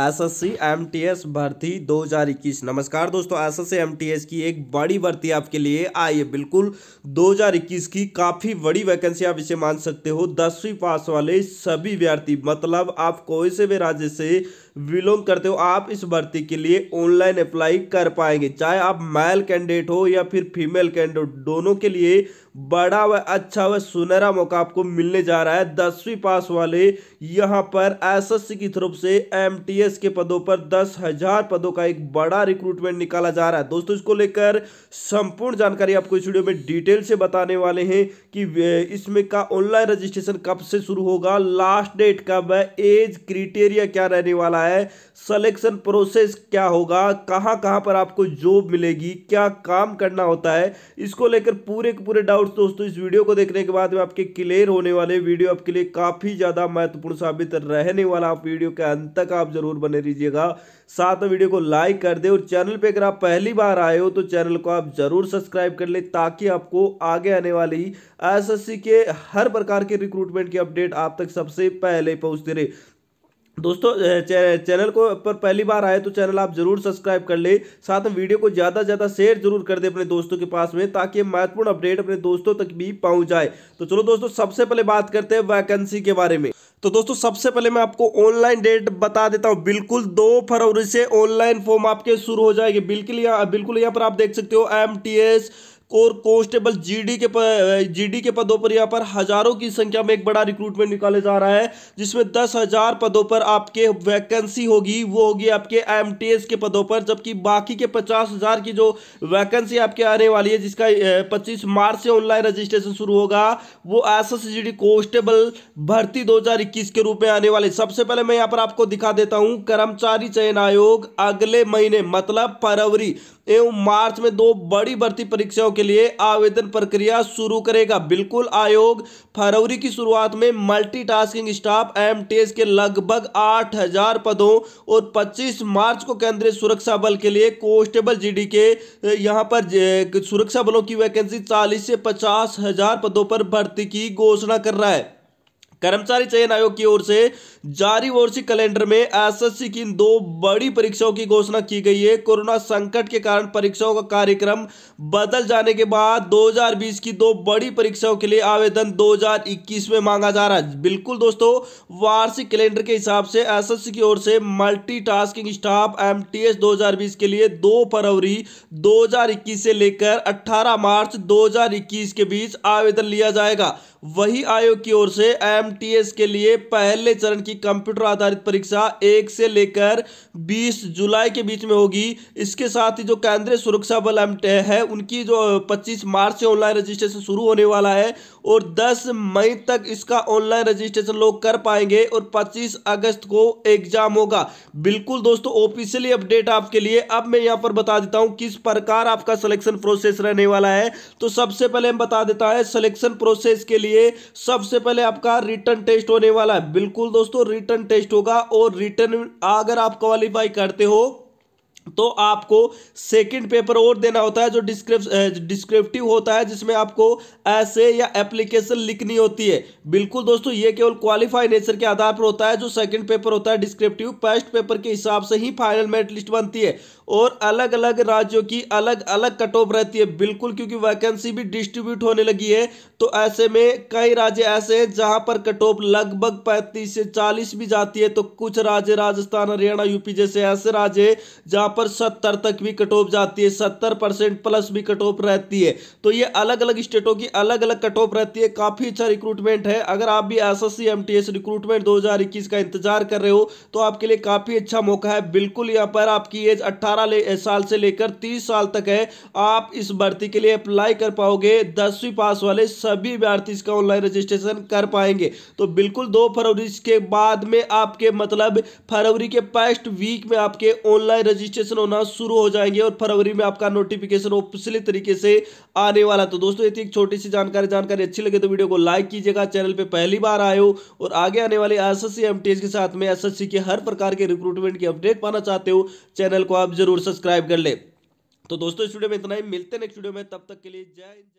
S S C M T S भर्ती 2021 नमस्कार दोस्तों S S C M T S की एक बड़ी भर्ती आपके लिए आई है बिल्कुल 2021 की काफ़ी बड़ी वैकेंसी आप इसे मान सकते हो दसवीं पास वाले सभी व्यर्थी मतलब आप कोई से भी राज्य से बिलोंग करते हो आप इस भर्ती के लिए ऑनलाइन अप्लाई कर पाएंगे चाहे आप मेल कैंडिडेट हो या फिर फीमेल कैंडिडेट दोनों के लिए बड़ा व अच्छा व सुनहरा मौका आपको मिलने जा रहा है दसवीं पास वाले यहाँ पर एसएससी की तरफ से एमटीएस के पदों पर दस हजार पदों का एक बड़ा रिक्रूटमेंट निकाला जा रहा है दोस्तों इसको लेकर संपूर्ण जानकारी आपको इस वीडियो में डिटेल से बताने वाले हैं कि इसमें का ऑनलाइन रजिस्ट्रेशन कब से शुरू होगा लास्ट डेट कब है एज क्रिटेरिया क्या रहने वाला रहा है सलेक्शन प्रोसेस क्या होगा कहाँ कहाँ पर आपको जॉब मिलेगी क्या काम करना होता है इसको लेकर पूरे के पूरे डाउट्स दोस्तों इस वीडियो को देखने के बाद में आपके क्लियर होने वाले वीडियो आपके लिए काफ़ी ज़्यादा महत्वपूर्ण साबित रहने वाला आप वीडियो के अंत तक आप जरूर बने रहिएगा साथ में वीडियो को लाइक कर दे और चैनल पर अगर आप पहली बार आए हो तो चैनल को आप जरूर सब्सक्राइब कर ले ताकि आपको आगे आने वाली एस के हर प्रकार के रिक्रूटमेंट की अपडेट आप तक सबसे पहले पहुंचते रहे दोस्तों चैनल को पर पहली बार आए तो चैनल आप जरूर सब्सक्राइब कर ले साथ में वीडियो को ज़्यादा से ज़्यादा शेयर जरूर कर दे अपने दोस्तों के पास में ताकि महत्वपूर्ण अपडेट अपने दोस्तों तक भी पहुंच जाए तो चलो दोस्तों सबसे पहले बात करते हैं वैकेंसी के बारे में तो दोस्तों सबसे पहले मैं आपको ऑनलाइन डेट बता देता हूं बिल्कुल दो फरवरी से ऑनलाइन फॉर्म आपके शुरू हो जाएंगे बिल्कुल यहाँ बिल्कुल यहाँ पर आप देख सकते हो एम टी एस और कॉन्स्टेबल जीडी के प, जीडी के पदों पर यहाँ पर हजारों की संख्या में एक बड़ा रिक्रूटमेंट निकाले जा रहा है जिसमें दस हजार पदों पर आपके वैकेंसी होगी वो होगी आपके एम के पदों पर जबकि बाकी के पचास हजार की जो वैकेंसी आपके आने वाली है जिसका पच्चीस मार्च से ऑनलाइन रजिस्ट्रेशन शुरू होगा वो एस एस कॉन्स्टेबल भर्ती दो के रूप में आने वाली सबसे पहले मैं यहाँ पर आपको दिखा देता हूँ कर्मचारी चयन आयोग अगले महीने मतलब फरवरी एवं मार्च में दो बड़ी भर्ती परीक्षाओं के के लिए आवेदन प्रक्रिया शुरू करेगा बिल्कुल आयोग फरवरी की शुरुआत में मल्टीटास्किंग स्टाफ एम के लगभग 8000 पदों और 25 मार्च को केंद्रीय सुरक्षा बल के लिए कांस्टेबल जीडी के यहां पर सुरक्षा बलों की वैकेंसी 40 से पचास हजार पदों पर भर्ती की घोषणा कर रहा है कर्मचारी चयन आयोग की ओर से जारी वर्षीय कैलेंडर में एसएससी की दो बड़ी परीक्षाओं की घोषणा की गई है कोरोना संकट के कारण परीक्षाओं का कार्यक्रम बदल जाने के बाद 2020 की दो बड़ी परीक्षाओं के लिए आवेदन 2021 में मांगा जा रहा है बिल्कुल दोस्तों वार्षिक कैलेंडर के हिसाब से एसएससी की ओर से मल्टीटास्किंग स्टाफ एम 2020 के लिए दो फरवरी दो से लेकर अठारह मार्च दो के बीच आवेदन लिया जाएगा वही आयोग की ओर से एम एमटीएस के लिए पहले चरण की कंप्यूटर आधारित परीक्षा एक से लेकर 20 जुलाई के बीच में होगी इसके साथ ही जो केंद्रीय सुरक्षा बल एम है उनकी जो 25 मार्च से ऑनलाइन रजिस्ट्रेशन शुरू होने वाला है और 10 मई तक इसका ऑनलाइन रजिस्ट्रेशन लोग कर पाएंगे और 25 अगस्त को एग्जाम होगा बिल्कुल दोस्तों ऑफिशियली अपडेट आपके लिए अब मैं यहां पर बता देता हूं किस प्रकार आपका सिलेक्शन प्रोसेस रहने वाला है तो सबसे पहले हम बता देता है सिलेक्शन प्रोसेस के लिए सबसे पहले आपका रिटर्न रिटर्न टेस्ट होने वाला है बिल्कुल दोस्तों रिटर्न टेस्ट होगा और रिटर्न अगर आप क्वालिफाई करते हो तो आपको सेकंड पेपर और देना होता है जो डिस्क्रिप डिस्क्रिप्टिव होता है जिसमें आपको ऐसे या एप्लीकेशन लिखनी होती है बिल्कुल दोस्तों ये केवल क्वालिफाई नेचर के आधार पर होता है जो सेकंड पेपर होता है डिस्क्रिप्टिव फर्स्ट पेपर के हिसाब से ही फाइनल मेरिट लिस्ट बनती है और अलग अलग राज्यों की अलग अलग कट ऑफ रहती है बिल्कुल क्योंकि वैकेंसी भी डिस्ट्रीब्यूट होने लगी है तो ऐसे में कई राज्य ऐसे हैं जहाँ पर कट ऑफ लगभग पैंतीस से चालीस भी जाती है तो कुछ राज्य राजस्थान हरियाणा यूपी जैसे ऐसे राज्य जहाँ पर सत्तर तक भी कट ऑफ जाती है सत्तर परसेंट प्लस भी कट ऑफ रहती है तो ये अलग अलग स्टेटों की अलग अलग कट ऑफ रहती है काफ़ी अच्छा रिक्रूटमेंट है अगर आप भी एस एस रिक्रूटमेंट दो का इंतजार कर रहे हो तो आपके लिए काफ़ी अच्छा मौका है बिल्कुल यहाँ पर आपकी एज अट्ठारह साल से लेकर तीस साल तक है आप इस भर्ती के लिए अप्लाई कर पाओगे दसवीं पास वाले सभी अभ्यर्थी इसका ऑनलाइन रजिस्ट्रेशन कर पाएंगे तो बिल्कुल दो फरवरी के बाद में आपके मतलब फरवरी के फर्स्ट वीक में आपके ऑनलाइन रजिस्ट्रेशन रजिस्ट्रेशन होना शुरू हो जाएंगे और फरवरी में आपका नोटिफिकेशन ऑफिसली तरीके से आने वाला तो दोस्तों ये थी एक छोटी सी जानकारी जानकारी अच्छी लगे तो वीडियो को लाइक कीजिएगा चैनल पर पहली बार आए हो और आगे आने वाले एस एस के साथ में एस के हर प्रकार के रिक्रूटमेंट की अपडेट पाना चाहते हो चैनल को आप जरूर सब्सक्राइब कर ले तो दोस्तों इस वीडियो में इतना ही मिलते हैं नेक्स्ट वीडियो में तब तक के लिए जय